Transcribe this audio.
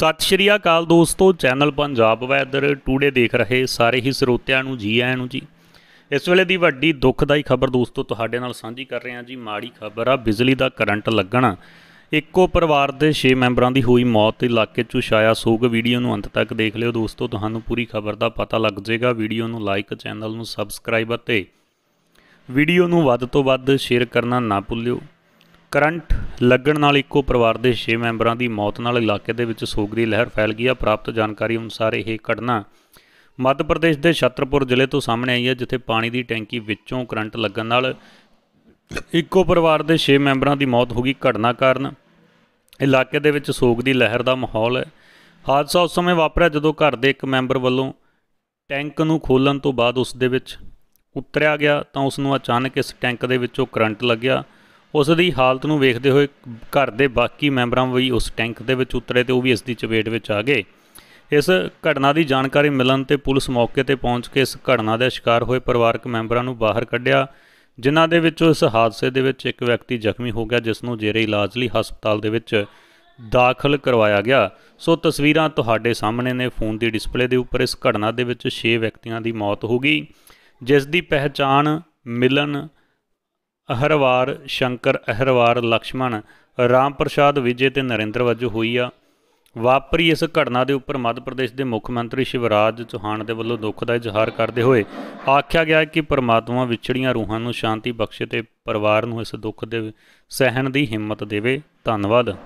ਸਤਿ ਸ਼੍ਰੀ ਅਕਾਲ ਦੋਸਤੋ channel Punjab weather today ਦੇਖ ਰਹੇ ਸਾਰੇ ਹੀ ਸਰੋਤਿਆਂ ਨੂੰ ਜੀ ਆਇਆਂ ਨੂੰ ਜੀ ਇਸ ਵੇਲੇ ਦੀ ਵੱਡੀ ਦੁੱਖਦਾਈ ਖਬਰ ਦੋਸਤੋ ਤੁਹਾਡੇ ਨਾਲ ਸਾਂਝੀ ਕਰ ਰਹੇ ਹਾਂ ਜੀ ਮਾੜੀ ਖਬਰ ਆ ਬਿਜਲੀ ਦਾ ਕਰੰਟ ਲੱਗਣਾ ਇੱਕੋ ਪਰਿਵਾਰ ਦੇ 6 ਮੈਂਬਰਾਂ ਦੀ ਹੋਈ ਮੌਤ ਇਲਾਕੇ 'ਚ ਛਾਇਆ ਸੋਗ ਵੀਡੀਓ ਨੂੰ ਅੰਤ ਤੱਕ ਦੇਖ ਲਿਓ ਦੋਸਤੋ ਤੁਹਾਨੂੰ ਪੂਰੀ ਖਬਰ ਦਾ ਪਤਾ ਲੱਗ ਜਾਏਗਾ ਵੀਡੀਓ ਨੂੰ ਲਾਈਕ ਚੈਨਲ ਨੂੰ ਸਬਸਕ੍ਰਾਈਬ ਅਤੇ ਵੀਡੀਓ ਨੂੰ ਵੱਧ ਤੋਂ ਵੱਧ ਸ਼ੇਅਰ ਕਰਨਾ ਨਾ ਭੁੱਲਿਓ ਕਰੰਟ ਲੱਗਣ ਨਾਲ ਇੱਕੋ ਪਰਿਵਾਰ ਦੇ 6 ਮੈਂਬਰਾਂ ਦੀ ਮੌਤ ਨਾਲ ਇਲਾਕੇ ਦੇ ਵਿੱਚ ਸੋਗ ਦੀ ਲਹਿਰ ਫੈਲ ਗਈ ਹੈ ਪ੍ਰਾਪਤ ਜਾਣਕਾਰੀ ਅਨੁਸਾਰ ਇਹ ਘਟਨਾ ਮੱਧ ਪ੍ਰਦੇਸ਼ ਦੇ ਛਤਰਪੁਰ ਜ਼ਿਲ੍ਹੇ ਤੋਂ ਸਾਹਮਣੇ ਆਈ ਹੈ ਜਿੱਥੇ ਪਾਣੀ ਦੀ ਟੈਂਕੀ ਵਿੱਚੋਂ ਕਰੰਟ ਲੱਗਣ ਨਾਲ ਇੱਕੋ ਪਰਿਵਾਰ ਦੇ 6 ਮੈਂਬਰਾਂ ਦੀ ਮੌਤ ਹੋ ਗਈ ਘਟਨਾ ਕਾਰਨ ਇਲਾਕੇ ਦੇ ਵਿੱਚ ਸੋਗ ਦੀ ਲਹਿਰ ਦਾ ਮਾਹੌਲ ਹੈ ਹਾਦਸਾ ਉਸ ਸਮੇਂ ਵਾਪਰਿਆ ਜਦੋਂ ਘਰ ਦੇ ਇੱਕ ਮੈਂਬਰ ਵੱਲੋਂ ਟੈਂਕ ਨੂੰ ਖੋਲਣ ਤੋਂ ਬਾਅਦ ਉਸ ਦੇ ਵਿੱਚ ਉਤਰਿਆ ਗਿਆ ਤਾਂ ਉਸ ਨੂੰ ਅਚਾਨਕ ਇਸ ਟੈਂਕ ਦੇ ਵਿੱਚੋਂ ਕਰੰਟ ਲੱਗਿਆ ਉਸ ਦੀ ਹਾਲਤ ਨੂੰ ਵੇਖਦੇ ਹੋਏ ਘਰ ਦੇ ਬਾਕੀ ਮੈਂਬਰਾਂ ਵੀ ਉਸ ਟੈਂਕ ਦੇ ਵਿੱਚ ਉਤਰੇ ਤੇ ਉਹ ਵੀ ਇਸ ਦੀ ਚਪੇਟ ਵਿੱਚ ਆ ਗਏ ਇਸ ਘਟਨਾ ਦੀ ਜਾਣਕਾਰੀ ਮਿਲਣ ਤੇ ਪੁਲਿਸ ਮੌਕੇ ਤੇ ਪਹੁੰਚ ਕੇ ਇਸ ਘਟਨਾ ਦੇ ਸ਼ਿਕਾਰ ਹੋਏ ਪਰਿਵਾਰਕ ਮੈਂਬਰਾਂ ਨੂੰ ਬਾਹਰ ਕੱਢਿਆ ਜਿਨ੍ਹਾਂ ਦੇ ਵਿੱਚੋਂ ਇਸ ਹਾਦਸੇ ਦੇ ਵਿੱਚ ਇੱਕ ਵਿਅਕਤੀ ਜ਼ਖਮੀ ਹੋ ਗਿਆ ਜਿਸ ਨੂੰ ਜੇਰੇ ਇਲਾਜ ਲਈ ਹਸਪਤਾਲ ਦੇ ਵਿੱਚ ਦਾਖਲ ਕਰਵਾਇਆ ਗਿਆ ਸੋ ਤਸਵੀਰਾਂ ਤੁਹਾਡੇ ਸਾਹਮਣੇ ਨੇ ਫੋਨ ਦੀ ਡਿਸਪਲੇ ਦੇ ਉੱਪਰ ਇਸ ਘਟਨਾ ਦੇ ਵਿੱਚ 6 ਵਿਅਕਤੀਆਂ ਦੀ ਮੌਤ ਹੋ ਗਈ ਜਿਸ ਦੀ ਪਹਿਚਾਣ ਮਿਲਨ ਅਹਰਵਾਰ ਸ਼ੰਕਰ ਅਹਰਵਾਰ ਲਕਸ਼ਮਣ ਰਾਮ ਪ੍ਰਸਾਦ ਵਿਜੇ ਤੇ ਨਰਿੰਦਰ ਵਜੋਂ ਹੋਈ ਆ ਵਾਪਰੀ ਇਸ ਘਟਨਾ ਦੇ ਉੱਪਰ ਮੱਧ ਪ੍ਰਦੇਸ਼ ਦੇ ਮੁੱਖ ਮੰਤਰੀ ਸ਼ਿਵਰਾਜ ਚੌਹਾਨ ਦੇ ਵੱਲੋਂ ਦੁੱਖ ਦਾ ਇਜ਼ਹਾਰ ਕਰਦੇ ਹੋਏ ਆਖਿਆ ਗਿਆ ਕਿ ਪਰਮਾਤਮਾ ਵਿਛੜੀਆਂ ਰੂਹਾਂ ਨੂੰ ਸ਼ਾਂਤੀ ਬਖਸ਼ੇ ਤੇ ਪਰਿਵਾਰ ਨੂੰ ਇਸ ਦੁੱਖ ਦੇ ਸਹਿਣ ਦੀ ਹਿੰਮਤ ਦੇਵੇ ਧੰਨਵਾਦ